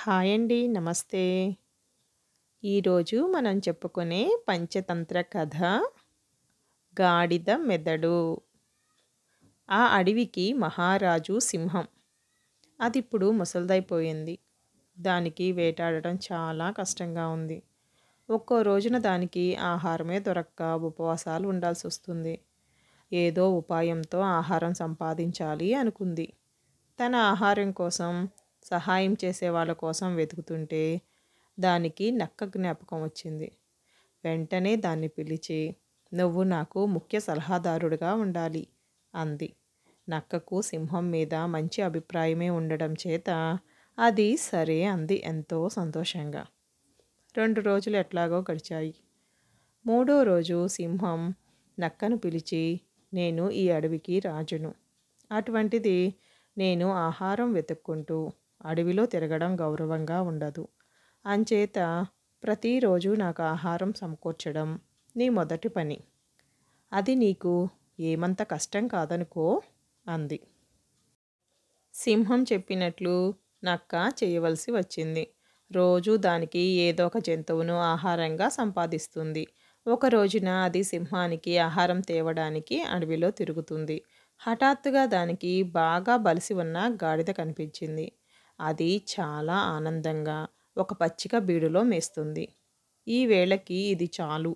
hi అండి నమస్తే ఈరోజు మనం చెప్పుకునే పంచతంత్ర కథ గాడిద మెదడు ఆ అడవికి మహారాజు సింహం అది ఇప్పుడు ముసలిదైపోయింది దానికి వేటాడటం చాలా కష్టంగా ఉంది ఒక్కో రోజున దానికి ఆహారమే దొరక్క ఉపవాసాలు ఉండాల్సి వస్తుంది ఏదో ఉపాయంతో ఆహారం సంపాదించాలి అనుకుంది తన ఆహారం కోసం సహాయం చేసే వాళ్ళ కోసం వెతుకుతుంటే దానికి నక్క జ్ఞాపకం వచ్చింది వెంటనే దాన్ని పిలిచి నువ్వు నాకు ముఖ్య సలహాదారుడిగా ఉండాలి అంది నక్కకు సింహం మీద మంచి అభిప్రాయమే ఉండడం చేత అది సరే అంది ఎంతో సంతోషంగా రెండు రోజులు ఎట్లాగో గడిచాయి మూడో రోజు సింహం నక్కను పిలిచి నేను ఈ అడవికి రాజును అటువంటిది నేను ఆహారం వెతుక్కుంటూ అడవిలో తిరగడం గౌరవంగా ఉండదు అంచేత ప్రతిరోజు నాకు ఆహారం సమకూర్చడం నీ మొదటి పని అది నీకు ఏమంత కష్టం కాదనుకో అంది సింహం చెప్పినట్లు నక్క చేయవలసి వచ్చింది రోజు దానికి ఏదో ఒక జంతువును ఆహారంగా సంపాదిస్తుంది ఒక రోజున అది సింహానికి ఆహారం తేవడానికి అడవిలో తిరుగుతుంది హఠాత్తుగా దానికి బాగా బలిసి ఉన్న గాడిద కనిపించింది అది చాలా ఆనందంగా ఒక పచ్చిక బీడులో మేస్తుంది ఈ వేళకి ఇది చాలు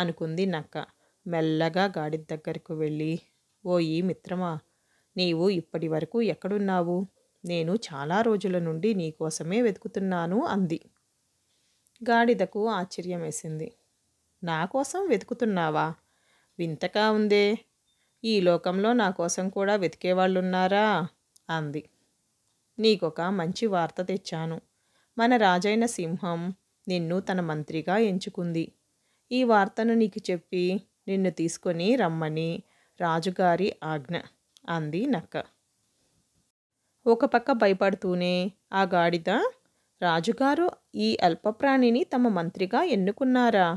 అనుకుంది నక్క మెల్లగా గాడి దగ్గరకు వెళ్ళి ఓ ఈ మిత్రమా నీవు ఇప్పటి వరకు ఎక్కడున్నావు నేను చాలా రోజుల నుండి నీకోసమే వెతుకుతున్నాను అంది గాడిదకు ఆశ్చర్యం వేసింది నా కోసం వెతుకుతున్నావా వింతగా ఉందే ఈ లోకంలో నా కోసం కూడా వెతికేవాళ్ళున్నారా అంది నీకొక మంచి వార్త తెచ్చాను మన రాజైన సింహం నిన్ను తన మంత్రిగా ఎంచుకుంది ఈ వార్తను నీకు చెప్పి నిన్ను తీసుకొని రమ్మని రాజుగారి ఆజ్ఞ అంది నక్క ఒక పక్క భయపడుతూనే ఆ గాడిద రాజుగారు ఈ అల్పప్రాణిని తమ మంత్రిగా ఎన్నుకున్నారా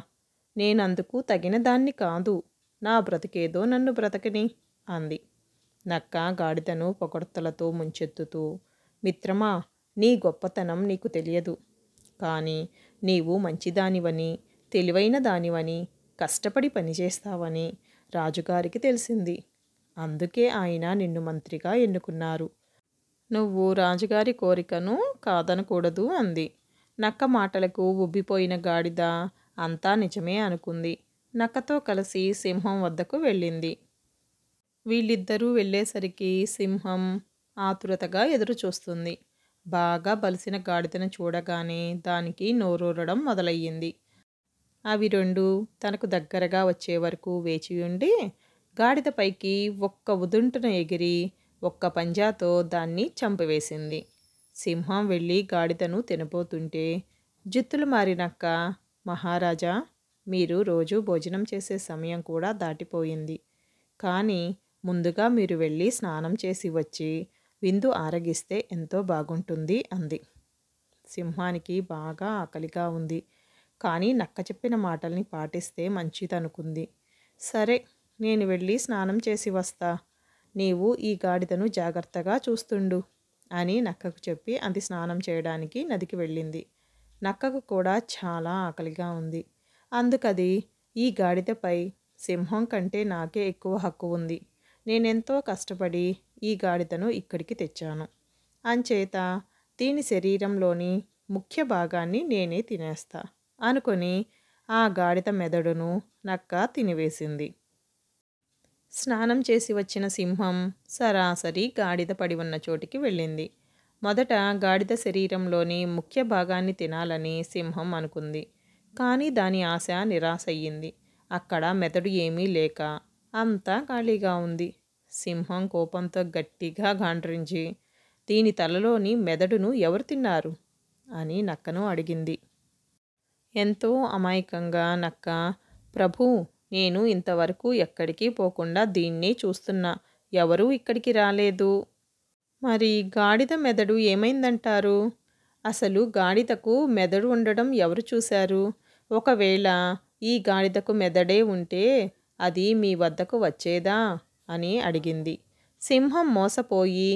నేనందుకు తగిన దాన్ని కాదు నా బ్రతికేదో నన్ను బ్రతకని అంది నక్క గాడిదను పొగడతలతో ముంచెత్తుతూ మిత్రమా నీ గొప్పతనం నీకు తెలియదు కానీ నీవు మంచిదానివని తెలివైన దానివని కష్టపడి పనిచేస్తావని రాజుగారికి తెలిసింది అందుకే ఆయన నిన్ను మంత్రిగా ఎన్నుకున్నారు నువ్వు రాజుగారి కోరికను కాదనకూడదు అంది నక్క మాటలకు ఉబ్బిపోయిన గాడిద అంతా నిజమే అనుకుంది నక్కతో కలిసి సింహం వద్దకు వెళ్ళింది వీళ్ళిద్దరూ వెళ్ళేసరికి సింహం ఆతురతగా ఎదురుచూస్తుంది బాగా బలిసిన గాడిదను చూడగానే దానికి నోరూరడం మొదలయ్యింది అవి రెండు తనకు దగ్గరగా వచ్చే వరకు వేచి ఉండి గాడిదపైకి ఒక్క ఉదుంటున ఎగిరి ఒక్క పంజాతో దాన్ని చంపివేసింది సింహం వెళ్ళి గాడిదను తినబోతుంటే జిత్తులు మారినక్క మహారాజా మీరు రోజు భోజనం చేసే సమయం కూడా దాటిపోయింది కానీ ముందుగా మీరు వెళ్ళి స్నానం చేసి వచ్చి విందు ఆరగిస్తే ఎంతో బాగుంటుంది అంది సింహానికి బాగా ఆకలిగా ఉంది కానీ నక్క చెప్పిన మాటల్ని పాటిస్తే మంచిదనుకుంది సరే నేను వెళ్ళి స్నానం చేసి వస్తా నీవు ఈ గాడిదను జాగ్రత్తగా చూస్తుండు అని నక్కకు చెప్పి అది స్నానం చేయడానికి నదికి వెళ్ళింది నక్కకు కూడా చాలా ఆకలిగా ఉంది అందుకది ఈ గాడిదపై సింహం కంటే నాకే ఎక్కువ హక్కు ఉంది నేనెంతో కష్టపడి ఈ గాడిదను ఇక్కడికి తెచ్చాను అంచేత దీని శరీరంలోని ముఖ్య భాగాన్ని నేనే తినేస్తా అనుకొని ఆ గాడిద మెదడును నక్క తినివేసింది స్నానం చేసి వచ్చిన సింహం సరాసరి గాడిద పడి ఉన్న చోటికి వెళ్ళింది మొదట గాడిద శరీరంలోని ముఖ్య భాగాన్ని తినాలని సింహం అనుకుంది కానీ దాని ఆశ నిరాశ అక్కడ మెదడు ఏమీ లేక అంతా ఖాళీగా ఉంది సింహం కోపంతో గట్టిగా గాండ్రించి దీని తలలోని మెదడును ఎవరు తిన్నారు అని నక్కను అడిగింది ఎంతో అమాయకంగా నక్క ప్రభు నేను ఇంతవరకు ఎక్కడికి పోకుండా దీన్ని చూస్తున్నా ఎవరూ ఇక్కడికి రాలేదు మరి గాడిద మెదడు ఏమైందంటారు అసలు గాడిదకు మెదడు ఉండడం ఎవరు చూశారు ఒకవేళ ఈ గాడిదకు మెదడే ఉంటే అది మీ వద్దకు వచ్చేదా అని అడిగింది సింహం మోసపోయి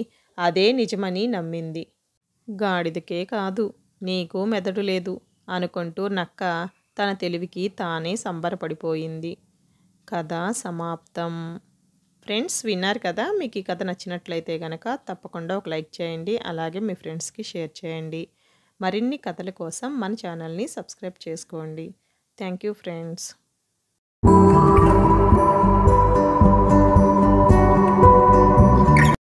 అదే నిజమని నమ్మింది గాడిదకే కాదు నీకు మెదడు లేదు అనుకుంటూ నక్క తన తెలివికి తానే సంబరపడిపోయింది కథ సమాప్తం ఫ్రెండ్స్ విన్నారు కదా మీకు ఈ కథ నచ్చినట్లయితే కనుక తప్పకుండా ఒక లైక్ చేయండి అలాగే మీ ఫ్రెండ్స్కి షేర్ చేయండి మరిన్ని కథల కోసం మన ఛానల్ని సబ్స్క్రైబ్ చేసుకోండి థ్యాంక్ యూ ఫ్రెండ్స్